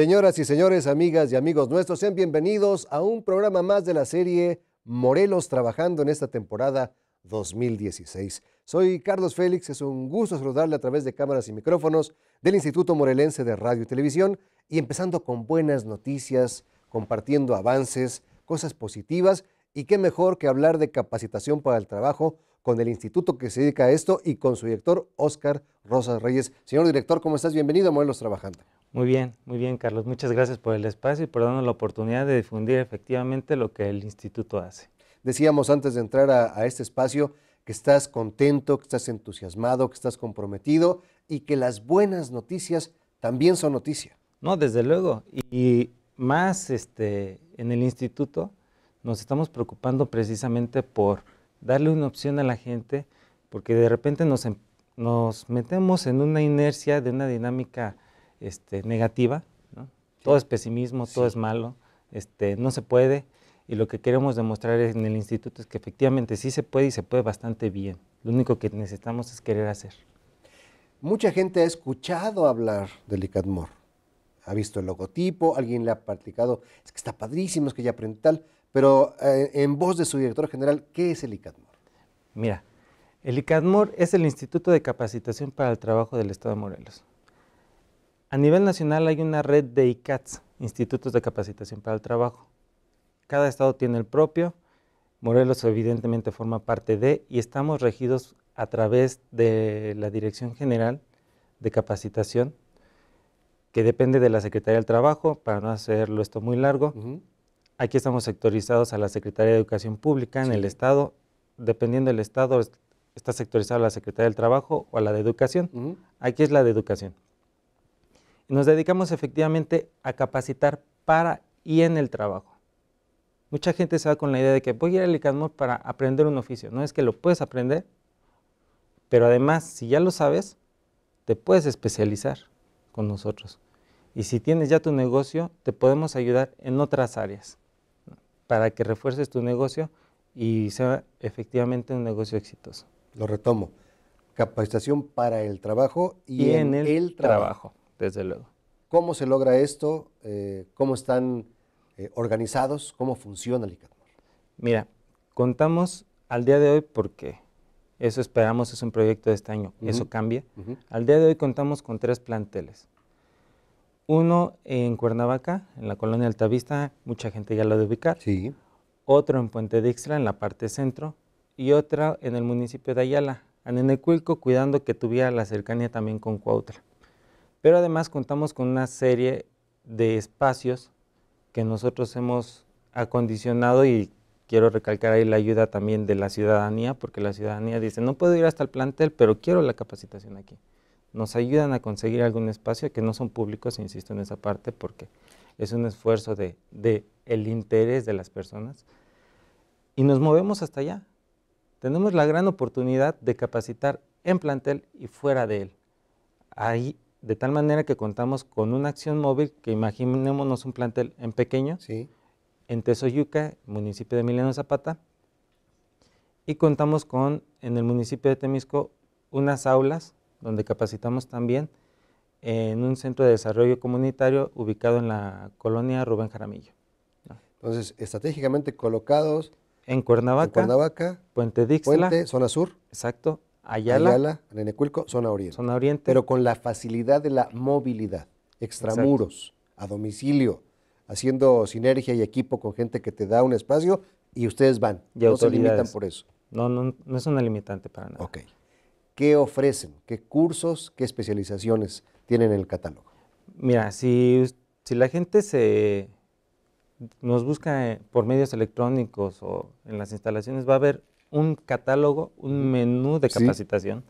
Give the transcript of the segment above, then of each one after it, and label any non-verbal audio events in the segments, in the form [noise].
Señoras y señores, amigas y amigos nuestros, sean bienvenidos a un programa más de la serie Morelos trabajando en esta temporada 2016. Soy Carlos Félix, es un gusto saludarle a través de cámaras y micrófonos del Instituto Morelense de Radio y Televisión y empezando con buenas noticias, compartiendo avances, cosas positivas y qué mejor que hablar de capacitación para el trabajo con el instituto que se dedica a esto y con su director Óscar Rosas Reyes. Señor director, ¿cómo estás? Bienvenido a Morelos Trabajando. Muy bien, muy bien, Carlos. Muchas gracias por el espacio y por darnos la oportunidad de difundir efectivamente lo que el instituto hace. Decíamos antes de entrar a, este espacio que estás contento, que estás entusiasmado, que estás comprometido y que las buenas noticias también son noticia. No, desde luego. Y más este, en el instituto nos estamos preocupando precisamente por darle una opción a la gente, porque de repente nos, em, nos metemos en una inercia de una dinámica este, negativa, todo es pesimismo, todo es malo, este, no se puede. Y lo que queremos demostrar en el instituto es que efectivamente sí se puede y se puede bastante bien. Lo único que necesitamos es querer hacer. Mucha gente ha escuchado hablar del ICADMOR, ha visto el logotipo, alguien le ha platicado es que está padrísimo, es que ya aprendí tal, pero eh, en voz de su director general, ¿qué es el ICADMOR? Mira, el ICADMOR es el Instituto de Capacitación para el Trabajo del Estado de Morelos. A nivel nacional hay una red de ICATS, Institutos de Capacitación para el Trabajo. Cada estado tiene el propio, Morelos evidentemente forma parte de y estamos regidos a través de la Dirección General de Capacitación, que depende de la Secretaría del Trabajo, para no hacerlo esto muy largo. Aquí estamos sectorizados a la Secretaría de Educación Pública en el Estado. Dependiendo del Estado, está sectorizada la Secretaría del Trabajo o a la de Educación. Aquí es la de Educación. Nos dedicamos efectivamente a capacitar para y en el trabajo. Mucha gente se va con la idea de que voy a ir al para aprender un oficio. No es que lo puedes aprender, pero además, si ya lo sabes, te puedes especializar con nosotros. Y si tienes ya tu negocio, te podemos ayudar en otras áreas para que refuerces tu negocio y sea efectivamente un negocio exitoso. Lo retomo. Capacitación para el trabajo y, en, el, trabajo. Desde luego. ¿Cómo se logra esto? Eh, ¿Cómo están eh, organizados? ¿Cómo funciona el ICATMOR? Mira, contamos al día de hoy porque eso esperamos, es un proyecto de este año, eso cambia. Al día de hoy contamos con tres planteles. Uno en Cuernavaca, en la colonia Altavista, mucha gente ya lo de ubicar. Sí. Otro en Puente Dixla, en la parte centro. Y otro en el municipio de Ayala, en Enecuilco, cuidando que tuviera la cercanía también con Cuautla. Pero además contamos con una serie de espacios que nosotros hemos acondicionado y quiero recalcar ahí la ayuda también de la ciudadanía, porque la ciudadanía dice, no puedo ir hasta el plantel, pero quiero la capacitación aquí. Nos ayudan a conseguir algún espacio que no son públicos, insisto en esa parte, porque es un esfuerzo de, de el interés de las personas. Y nos movemos hasta allá. Tenemos la gran oportunidad de capacitar en plantel y fuera de él. Ahí de tal manera que contamos con una acción móvil que imaginémonos un plantel en pequeño, en Tesoyuca, municipio de Emiliano Zapata, y contamos con, en el municipio de Temisco, unas aulas donde capacitamos también en un centro de desarrollo comunitario ubicado en la colonia Rubén Jaramillo. Entonces, estratégicamente colocados. En Cuernavaca, Puente Dixla. zona sur. Exacto. Ayala, Ayala zona oriente. Zona oriente. Pero con la facilidad de la movilidad, extramuros, a domicilio, haciendo sinergia y equipo con gente que te da un espacio y ustedes van. ya no se limitan por eso. No, no, no es una limitante para nada. Ok. ¿Qué ofrecen? ¿Qué cursos, qué especializaciones tienen en el catálogo? Mira, si, si la gente se nos busca por medios electrónicos o en las instalaciones, va a haber un catálogo, un menú de capacitación,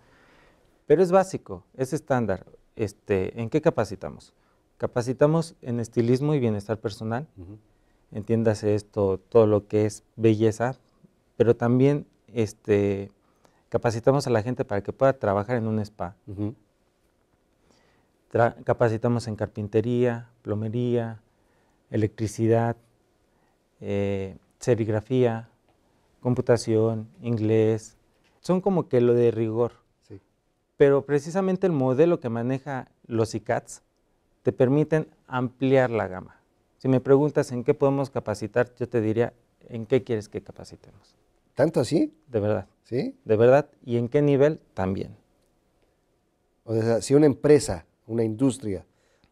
pero es básico, es estándar. Este, ¿En qué capacitamos? Capacitamos en estilismo y bienestar personal. Entiéndase esto, todo lo que es belleza, pero también este, capacitamos a la gente para que pueda trabajar en un spa. capacitamos en carpintería, plomería, electricidad, eh, serigrafía, computación, inglés, son como que lo de rigor. Sí. Pero precisamente el modelo que maneja los ICATs te permiten ampliar la gama. Si me preguntas en qué podemos capacitar, yo te diría en qué quieres que capacitemos. ¿Tanto así? De verdad. ¿Sí? De verdad. ¿Y en qué nivel? También. O sea, si una empresa, una industria,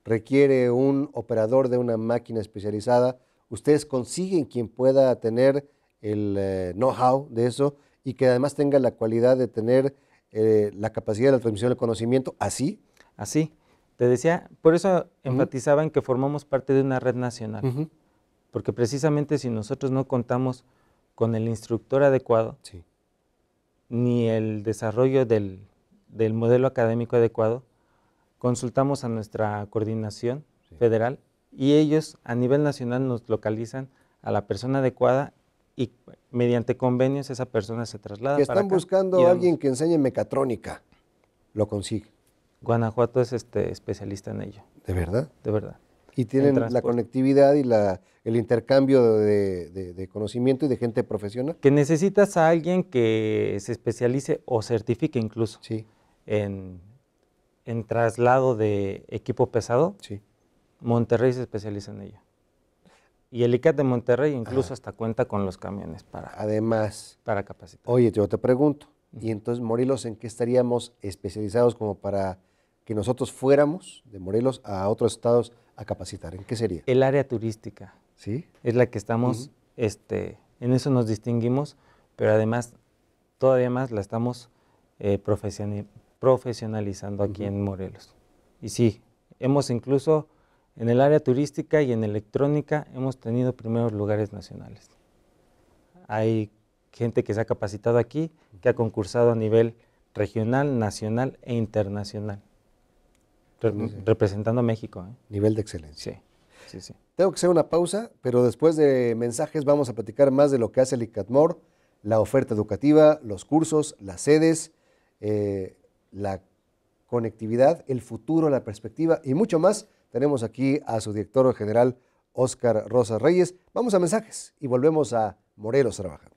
requiere un operador de una máquina especializada, ustedes consiguen quien pueda tener el eh, know-how de eso y que además tenga la cualidad de tener eh, la capacidad de la transmisión del conocimiento así. Así. Te decía, por eso enfatizaban en que formamos parte de una red nacional, porque precisamente si nosotros no contamos con el instructor adecuado, ni el desarrollo del, modelo académico adecuado, consultamos a nuestra coordinación federal y ellos a nivel nacional nos localizan a la persona adecuada y mediante convenios esa persona se traslada. Que están buscando a alguien que enseñe mecatrónica, lo consigue. Guanajuato es este especialista en ello. ¿De verdad? De verdad. Y tienen la conectividad y la, el intercambio de, conocimiento y de gente profesional. Que necesitas a alguien que se especialice o certifique incluso en, traslado de equipo pesado. Sí. Monterrey se especializa en ello. Y el ICAT de Monterrey incluso hasta cuenta con los camiones para, Además, para capacitar. Oye, yo te pregunto, y entonces Morelos, ¿en qué estaríamos especializados como para que nosotros fuéramos de Morelos a otros estados a capacitar? ¿En qué sería? El área turística. Sí. Es la que estamos, este, en eso nos distinguimos, pero además, todavía más la estamos eh, profesionalizando aquí en Morelos. Y sí, hemos incluso en el área turística y en electrónica hemos tenido primeros lugares nacionales. Hay gente que se ha capacitado aquí, que ha concursado a nivel regional, nacional e internacional, representando a México. ¿eh? Nivel de excelencia. Sí. Tengo que hacer una pausa, pero después de mensajes vamos a platicar más de lo que hace el ICATMOR, la oferta educativa, los cursos, las sedes, eh, la conectividad, el futuro, la perspectiva y mucho más tenemos aquí a su director general, Óscar Rosa Reyes. Vamos a mensajes y volvemos a Morelos trabajando.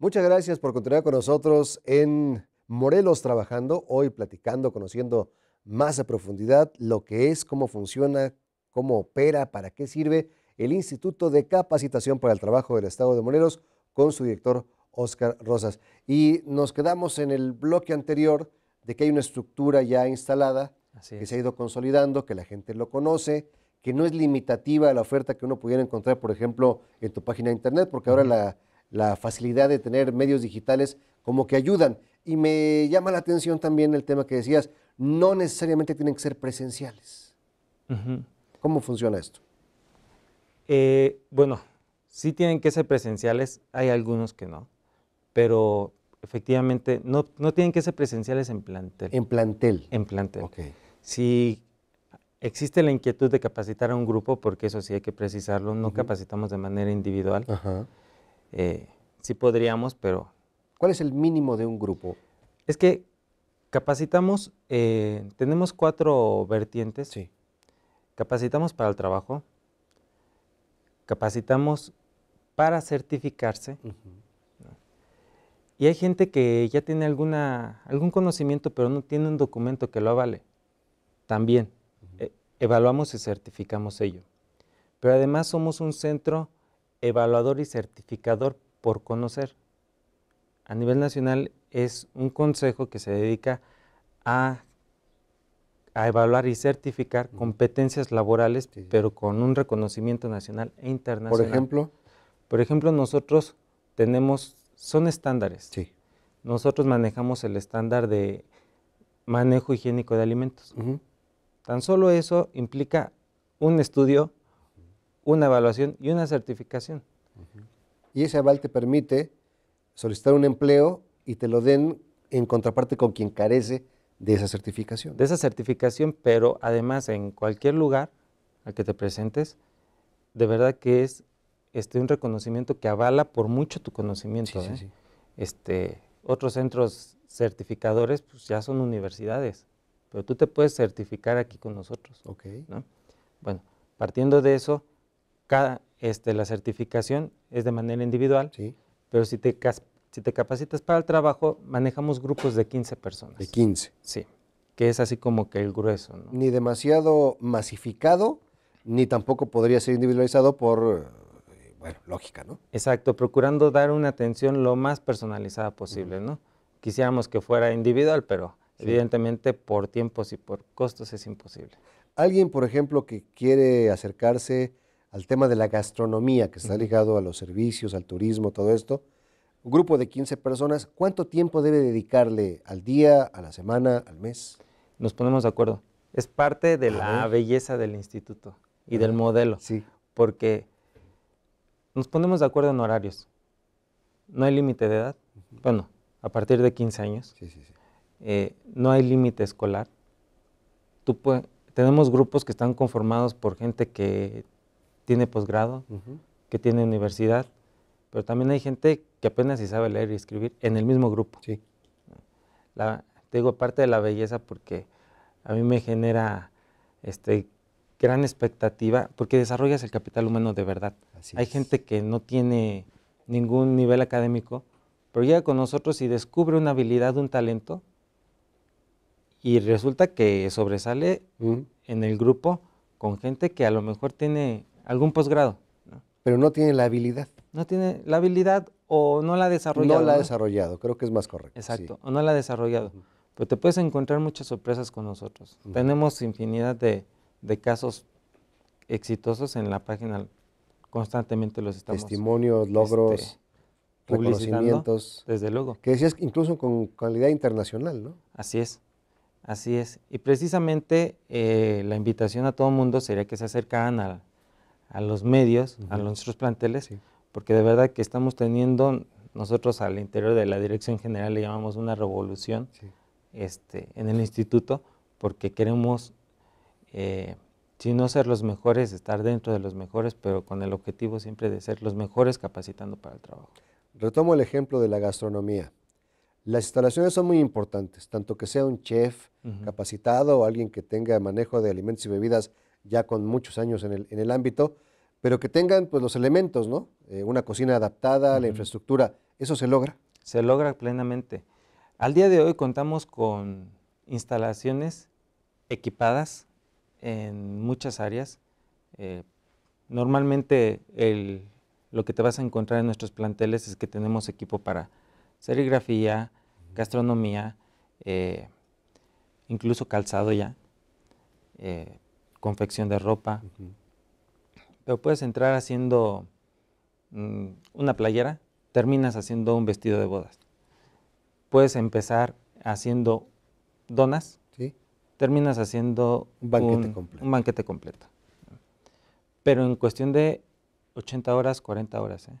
Muchas gracias por continuar con nosotros en Morelos trabajando, hoy platicando, conociendo más a profundidad lo que es, cómo funciona, cómo opera, para qué sirve el Instituto de Capacitación para el Trabajo del Estado de Morelos con su director Oscar Rosas. Y nos quedamos en el bloque anterior de que hay una estructura ya instalada, que se ha ido consolidando, que la gente lo conoce, que no es limitativa a la oferta que uno pudiera encontrar, por ejemplo, en tu página de internet, porque ahora la, facilidad de tener medios digitales como que ayudan. Y me llama la atención también el tema que decías, no necesariamente tienen que ser presenciales. ¿Cómo funciona esto? Eh, bueno, sí tienen que ser presenciales, hay algunos que no, pero efectivamente no, tienen que ser presenciales en plantel. En plantel. En plantel. Si existe la inquietud de capacitar a un grupo, porque eso sí hay que precisarlo, no capacitamos de manera individual. Eh, sí podríamos, pero... ¿Cuál es el mínimo de un grupo? Es que capacitamos, eh, tenemos cuatro vertientes. Sí. Capacitamos para el trabajo, capacitamos para certificarse. Y hay gente que ya tiene alguna, algún conocimiento, pero no tiene un documento que lo avale. También eh, evaluamos y certificamos ello. Pero además somos un centro evaluador y certificador por conocer. A nivel nacional es un consejo que se dedica a a evaluar y certificar competencias laborales, pero con un reconocimiento nacional e internacional. Por ejemplo. Por ejemplo, nosotros tenemos, son estándares. Sí. Nosotros manejamos el estándar de manejo higiénico de alimentos. Tan solo eso implica un estudio, una evaluación y una certificación. Y ese aval te permite solicitar un empleo y te lo den en contraparte con quien carece de esa certificación. De esa certificación, pero además en cualquier lugar al que te presentes, de verdad que es este, un reconocimiento que avala por mucho tu conocimiento. ¿eh? Este, otros centros certificadores pues, ya son universidades, pero tú te puedes certificar aquí con nosotros. Bueno, partiendo de eso, cada, este, la certificación es de manera individual, pero si te si te capacitas para el trabajo, manejamos grupos de 15 personas. De 15. Sí, que es así como que el grueso. ¿no? Ni demasiado masificado, ni tampoco podría ser individualizado por, eh, bueno, lógica, ¿no? Exacto, procurando dar una atención lo más personalizada posible, ¿no? Quisiéramos que fuera individual, pero evidentemente por tiempos y por costos es imposible. Alguien, por ejemplo, que quiere acercarse al tema de la gastronomía, que está ligado a los servicios, al turismo, todo esto, un grupo de 15 personas, ¿cuánto tiempo debe dedicarle al día, a la semana, al mes? Nos ponemos de acuerdo. Es parte de la belleza del instituto y del modelo. Sí. Porque nos ponemos de acuerdo en horarios. No hay límite de edad. Bueno, a partir de 15 años. Sí, sí, sí. Eh, no hay límite escolar. Tú tenemos grupos que están conformados por gente que tiene posgrado, que tiene universidad, pero también hay gente apenas si sabe leer y escribir en el mismo grupo. Sí. La, te digo, parte de la belleza porque a mí me genera este, gran expectativa porque desarrollas el capital humano de verdad. Hay gente que no tiene ningún nivel académico, pero llega con nosotros y descubre una habilidad, un talento, y resulta que sobresale en el grupo con gente que a lo mejor tiene algún posgrado. ¿no? Pero no tiene la habilidad. No tiene la habilidad o no la ha desarrollado. No la ha desarrollado, creo que es más correcto. Exacto, o no la ha desarrollado. Pero te puedes encontrar muchas sorpresas con nosotros. Tenemos infinidad de, casos exitosos en la página, constantemente los estamos. Testimonios, este, logros, reconocimientos. Desde luego. Que decías incluso con calidad internacional, ¿no? Así es, así es. Y precisamente eh, la invitación a todo el mundo sería que se acercaran a, a los medios, a nuestros planteles porque de verdad que estamos teniendo, nosotros al interior de la Dirección General le llamamos una revolución este, en el instituto, porque queremos, eh, si no ser los mejores, estar dentro de los mejores, pero con el objetivo siempre de ser los mejores capacitando para el trabajo. Retomo el ejemplo de la gastronomía. Las instalaciones son muy importantes, tanto que sea un chef capacitado o alguien que tenga manejo de alimentos y bebidas ya con muchos años en el, en el ámbito, pero que tengan pues, los elementos, ¿no? Eh, una cocina adaptada, la infraestructura, ¿eso se logra? Se logra plenamente. Al día de hoy contamos con instalaciones equipadas en muchas áreas. Eh, normalmente el, lo que te vas a encontrar en nuestros planteles es que tenemos equipo para serigrafía, gastronomía, eh, incluso calzado ya, confección de ropa, pero puedes entrar haciendo mm, una playera, terminas haciendo un vestido de bodas. Puedes empezar haciendo donas, terminas haciendo un banquete, banquete, completo. Pero en cuestión de 80 horas, 40 horas. ¿eh?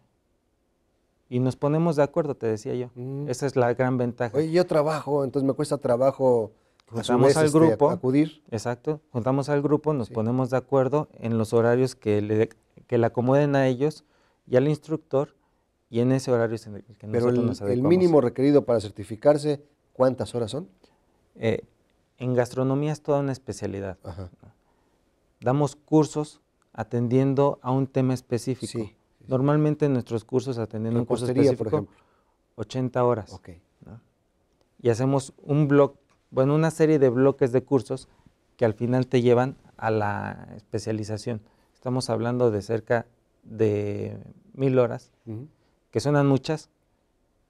Y nos ponemos de acuerdo, te decía yo. Mm. Esa es la gran ventaja. Oye, yo trabajo, entonces me cuesta trabajo juntamos al este, grupo. acudir. Exacto, juntamos al grupo, nos ponemos de acuerdo en los horarios que le, acomoden a ellos y al instructor y en ese horario es el que Pero el, nos el mínimo requerido para certificarse, ¿cuántas horas son? Eh, en gastronomía es toda una especialidad. Damos cursos atendiendo a un tema específico. Normalmente nuestros cursos atendiendo a un curso específico, por ejemplo. 80 horas. Y hacemos un bloque bueno, una serie de bloques de cursos que al final te llevan a la especialización. Estamos hablando de cerca de mil horas, que suenan muchas,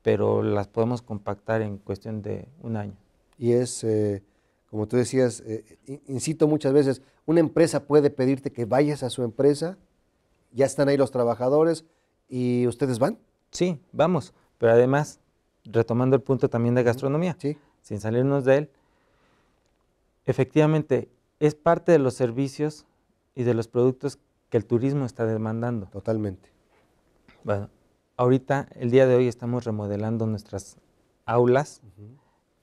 pero las podemos compactar en cuestión de un año. Y es, eh, como tú decías, eh, incito muchas veces, una empresa puede pedirte que vayas a su empresa, ya están ahí los trabajadores y ustedes van. Sí, vamos, pero además, retomando el punto también de gastronomía, ¿Sí? sin salirnos de él, efectivamente es parte de los servicios y de los productos que el turismo está demandando. Totalmente. Bueno, ahorita, el día de hoy, estamos remodelando nuestras aulas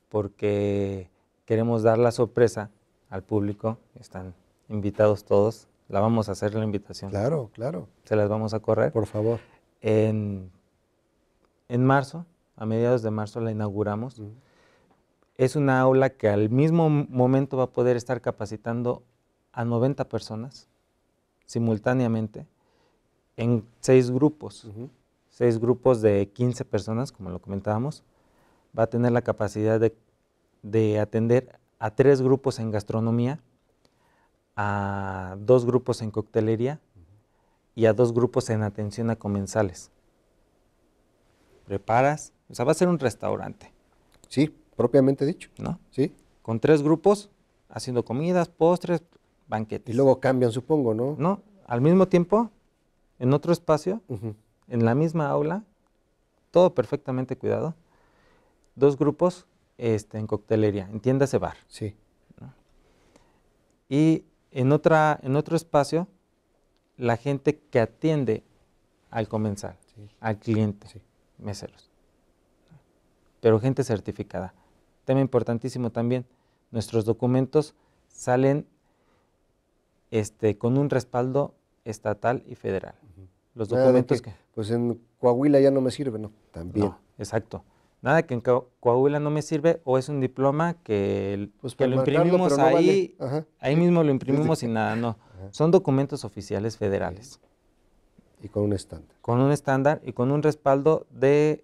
porque queremos dar la sorpresa al público. Están invitados todos. La vamos a hacer la invitación. Claro, claro. Se las vamos a correr. Por favor. En, en marzo, a mediados de marzo, la inauguramos es una aula que al mismo momento va a poder estar capacitando a 90 personas simultáneamente en seis grupos. Seis grupos de 15 personas, como lo comentábamos. Va a tener la capacidad de, atender a tres grupos en gastronomía, a dos grupos en coctelería y a dos grupos en atención a comensales. Preparas, o sea, va a ser un restaurante. Sí. Propiamente dicho. ¿No? Sí. Con tres grupos, haciendo comidas, postres, banquetes. Y luego cambian, supongo, ¿no? No, al mismo tiempo, en otro espacio, en la misma aula, todo perfectamente cuidado. Dos grupos este, en coctelería, en tienda bar. Sí. Y en, otra, en otro espacio, la gente que atiende al comensal, al cliente, meseros. Pero gente certificada. Tema importantísimo también, nuestros documentos salen este, con un respaldo estatal y federal. Los documentos que, Pues en Coahuila ya no me sirve, ¿no? También. exacto. Nada que en Coahuila no me sirve o es un diploma que, pues, lo imprimimos ahí, ahí mismo lo imprimimos y [laughs] nada, no. Son documentos oficiales federales. Y con un estándar. Con un estándar y con un respaldo de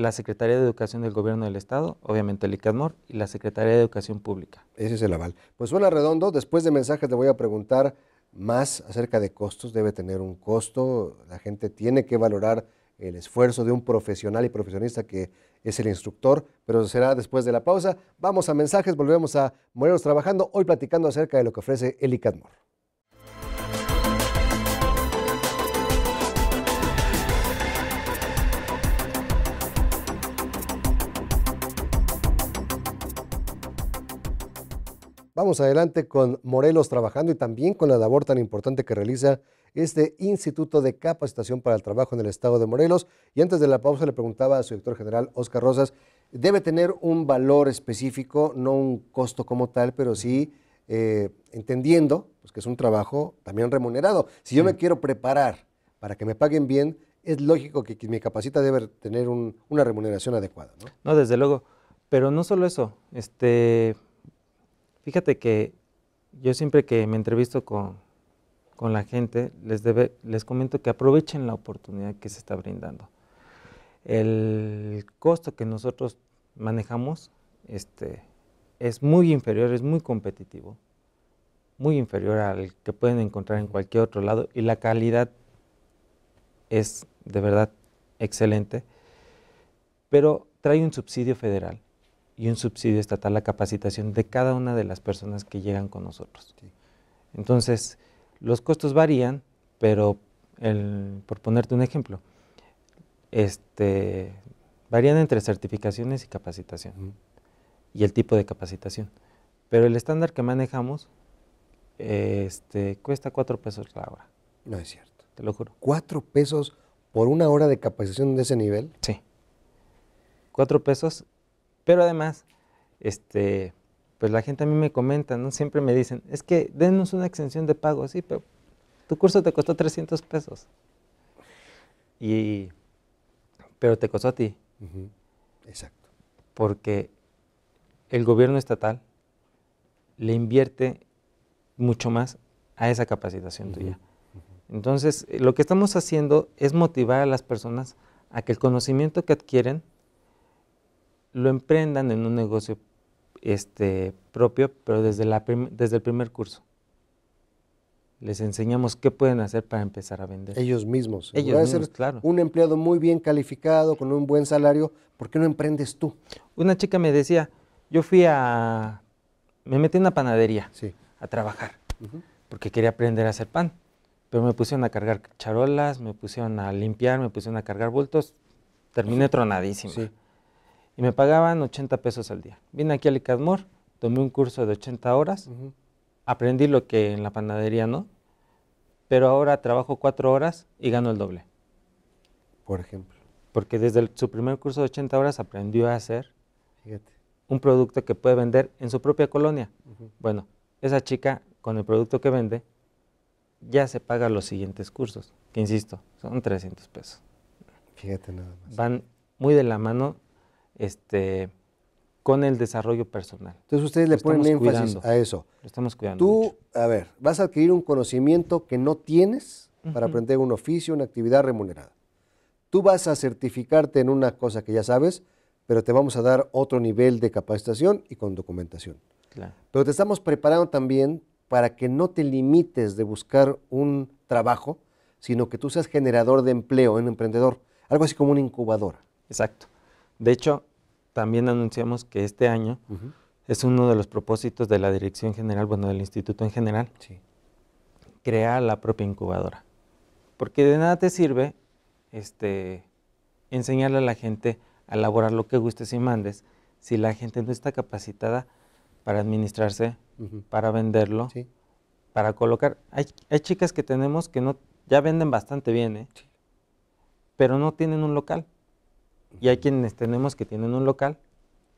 la Secretaría de Educación del Gobierno del Estado, obviamente el ICADMOR, y la Secretaría de Educación Pública. Ese es el aval. Pues suena redondo. Después de mensajes le voy a preguntar más acerca de costos. Debe tener un costo. La gente tiene que valorar el esfuerzo de un profesional y profesionista que es el instructor, pero será después de la pausa. Vamos a mensajes, volvemos a Morelos Trabajando, hoy platicando acerca de lo que ofrece el ICADMOR. Vamos adelante con Morelos trabajando y también con la labor tan importante que realiza este Instituto de Capacitación para el Trabajo en el Estado de Morelos. Y antes de la pausa le preguntaba a su director general, Oscar Rosas, debe tener un valor específico, no un costo como tal, pero sí eh, entendiendo pues, que es un trabajo también remunerado. Si yo me quiero preparar para que me paguen bien, es lógico que quien me capacita debe tener una remuneración adecuada. ¿no? no, desde luego. Pero no solo eso, este, Fíjate que yo siempre que me entrevisto con, la gente, les, les comento que aprovechen la oportunidad que se está brindando. El costo que nosotros manejamos este, es muy inferior, es muy competitivo, muy inferior al que pueden encontrar en cualquier otro lado y la calidad es de verdad excelente, pero trae un subsidio federal y un subsidio estatal la capacitación de cada una de las personas que llegan con nosotros. Entonces, los costos varían, pero por ponerte un ejemplo, este, varían entre certificaciones y capacitación y el tipo de capacitación. Pero el estándar que manejamos este, cuesta cuatro pesos la hora. No es cierto. Te lo juro. ¿Cuatro pesos por una hora de capacitación de ese nivel? Sí. Cuatro pesos pero además, este, pues la gente a mí me comenta, ¿no? siempre me dicen, es que denos una exención de pago, sí, pero tu curso te costó 300 pesos. Y, pero te costó a ti. Exacto. Porque el gobierno estatal le invierte mucho más a esa capacitación tuya. Entonces, lo que estamos haciendo es motivar a las personas a que el conocimiento que adquieren lo emprendan en un negocio este, propio, pero desde, la desde el primer curso. Les enseñamos qué pueden hacer para empezar a vender. Ellos mismos. Ellos ser Un empleado muy bien calificado, con un buen salario, ¿por qué no emprendes tú? Una chica me decía, yo fui a... Me metí en una panadería sí. a trabajar, porque quería aprender a hacer pan. Pero me pusieron a cargar charolas, me pusieron a limpiar, me pusieron a cargar bultos. Terminé tronadísimo. Sí y me pagaban 80 pesos al día. Vine aquí a Licadmor, tomé un curso de 80 horas, aprendí lo que en la panadería no, pero ahora trabajo cuatro horas y gano el doble. Por ejemplo. Porque desde su primer curso de 80 horas aprendió a hacer un producto que puede vender en su propia colonia. Bueno, esa chica con el producto que vende ya se paga los siguientes cursos, que insisto, son 300 pesos. Fíjate nada más. Van muy de la mano este, con el desarrollo personal. Entonces ustedes le ponen énfasis a eso. Lo estamos cuidando. Tú, a ver, vas a adquirir un conocimiento que no tienes para aprender un oficio, una actividad remunerada. Tú vas a certificarte en una cosa que ya sabes, pero te vamos a dar otro nivel de capacitación y con documentación. Claro. Pero te estamos preparando también para que no te limites de buscar un trabajo, sino que tú seas generador de empleo, un emprendedor, algo así como una incubadora. Exacto. De hecho, también anunciamos que este año es uno de los propósitos de la Dirección General, bueno, del Instituto en general, crear la propia incubadora. Porque de nada te sirve este, enseñarle a la gente a elaborar lo que gustes y mandes si la gente no está capacitada para administrarse, para venderlo, para colocar. Hay, hay, chicas que tenemos que no ya venden bastante bien, ¿eh? pero no tienen un local. Y hay quienes tenemos que tienen un local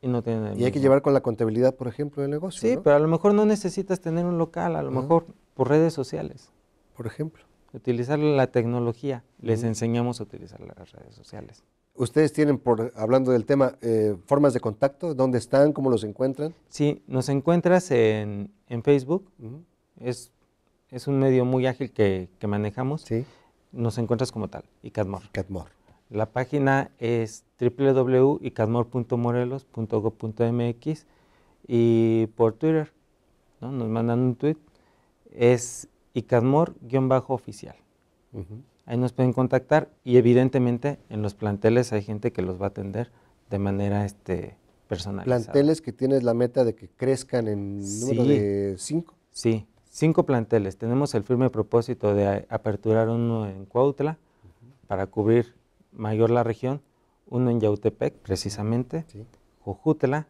y no tienen... El y hay que llevar con la contabilidad, por ejemplo, del negocio. Sí, pero a lo mejor no necesitas tener un local, a lo mejor por redes sociales. Por ejemplo. Utilizar la tecnología. Les enseñamos a utilizar las redes sociales. ¿Ustedes tienen, por, hablando del tema, eh, formas de contacto? ¿Dónde están? ¿Cómo los encuentran? Sí, nos encuentras en, Facebook. es, es un medio muy ágil que, manejamos. Sí. Nos encuentras como tal, y Catmore. Catmore. La página es www.icasmor.morelos.gob.mx y por Twitter, ¿no? nos mandan un tweet, es icasmor-oficial. Ahí nos pueden contactar y evidentemente en los planteles hay gente que los va a atender de manera este, personalizada. ¿Planteles que tienes la meta de que crezcan en número de cinco? Sí, cinco planteles. Tenemos el firme propósito de aperturar uno en Cuautla para cubrir mayor la región, uno en Yautepec precisamente, Jujutela,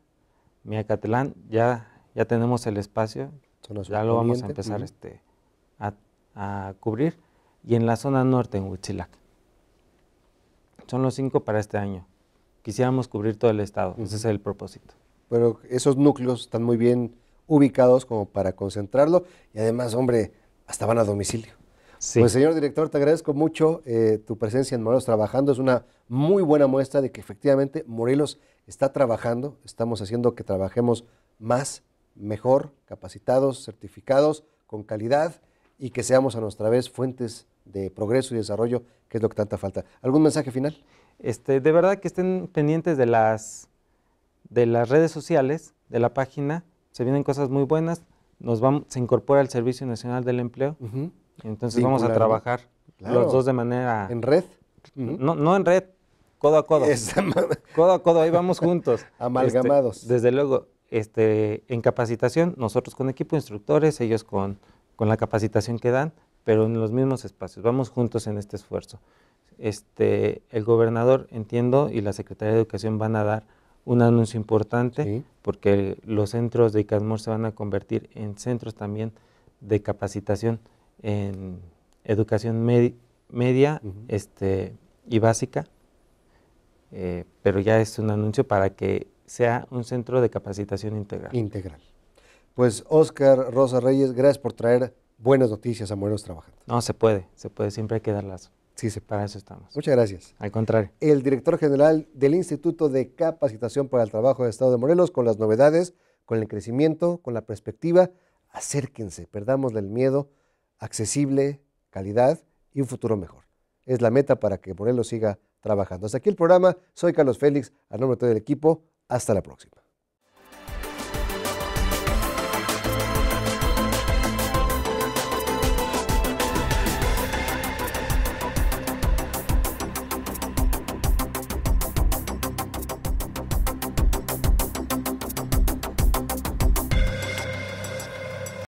Miacatlán, ya, ya tenemos el espacio, ya lo vamos a empezar este, a, cubrir, y en la zona norte, en Huichilac. Son los cinco para este año. Quisiéramos cubrir todo el estado, ese es el propósito. Pero esos núcleos están muy bien ubicados como para concentrarlo y además, hombre, hasta van a domicilio. Pues señor director, te agradezco mucho eh, tu presencia en Morelos Trabajando. Es una muy buena muestra de que efectivamente Morelos está trabajando, estamos haciendo que trabajemos más, mejor, capacitados, certificados, con calidad y que seamos a nuestra vez fuentes de progreso y desarrollo, que es lo que tanta falta. ¿Algún mensaje final? Este, de verdad que estén pendientes de las, de las redes sociales, de la página, se vienen cosas muy buenas, nos vamos, se incorpora el Servicio Nacional del Empleo. Entonces vamos a trabajar los dos de manera... En red. No, no en red, codo a codo. codo a codo, ahí vamos juntos. [laughs] Este, Amalgamados. desde luego, este, en capacitación, nosotros con equipo instructores, ellos con, con la capacitación que dan, pero en los mismos espacios. Vamos juntos en este esfuerzo. Este, el gobernador, entiendo, y la Secretaría de Educación van a dar un anuncio importante porque los centros de ICASMOR se van a convertir en centros también de capacitación en educación media este, y básica, eh, pero ya es un anuncio para que sea un centro de capacitación integral. Integral. Pues Oscar Rosa Reyes, gracias por traer buenas noticias a Morelos Trabajando. No, se puede, se puede, siempre hay que darlas. Sí, se Para eso estamos. Muchas gracias. Al contrario. El director general del Instituto de Capacitación para el Trabajo del Estado de Morelos con las novedades, con el crecimiento, con la perspectiva. Acérquense, perdámosle el miedo accesible, calidad y un futuro mejor. Es la meta para que Morelos siga trabajando. Hasta aquí el programa. Soy Carlos Félix, a nombre de todo el equipo. Hasta la próxima.